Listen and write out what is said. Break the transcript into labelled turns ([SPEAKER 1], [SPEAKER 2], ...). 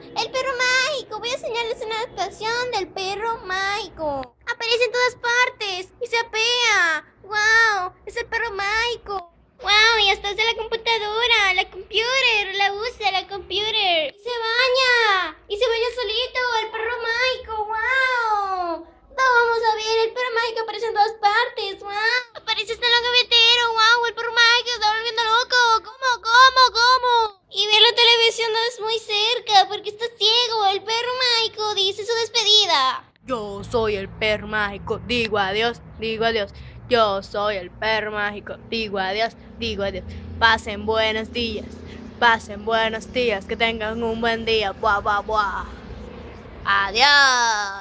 [SPEAKER 1] ¡El perro mágico! Voy a enseñarles una actuación del perro mágico. Aparece en todas partes y se apea. ¡Wow! Es el perro mágico. ¡Wow! Y hasta usa la computadora, la computer, la usa la computer. Y se baña y se baña solito el perro mágico. ¡Wow! Vamos a ver, el perro mágico aparece en todas partes. no es muy cerca porque está ciego. El perro mágico dice su despedida.
[SPEAKER 2] Yo soy el perro mágico, digo adiós, digo adiós. Yo soy el perro mágico, digo adiós, digo adiós. Pasen buenos días, pasen buenos días, que tengan un buen día. Buah, buah, buah. Adiós.